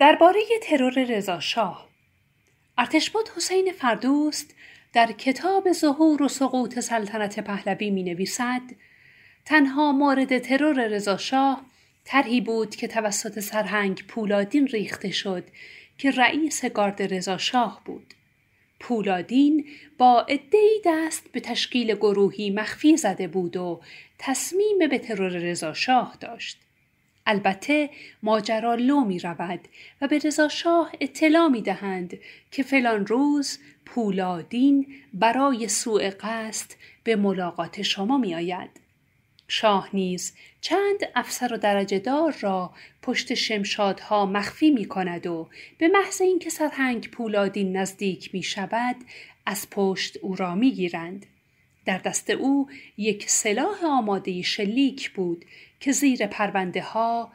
درباره ترور رضاشاه ارتشباد حسین فردوست در کتاب ظهور و سقوط سلطنت پهلوی می نویسد تنها مورد ترور رضاشاه ترهی بود که توسط سرهنگ پولادین ریخته شد که رئیس گارد رضاشاه بود پولادین با عدهای دست به تشکیل گروهی مخفی زده بود و تصمیم به ترور رضاشاه داشت البته ماجرا لو می رود و به رضا شاه اطلاع می دهند که فلان روز پولادین برای سوء قصد به ملاقات شما می آید. شاه نیز چند افسر و درجه دار را پشت شمشادها مخفی می کند و به محض اینکه سرهنگ پولادین نزدیک می شود از پشت او را می گیرند. در دست او یک سلاح آماده شلیک بود که زیر پرونده ها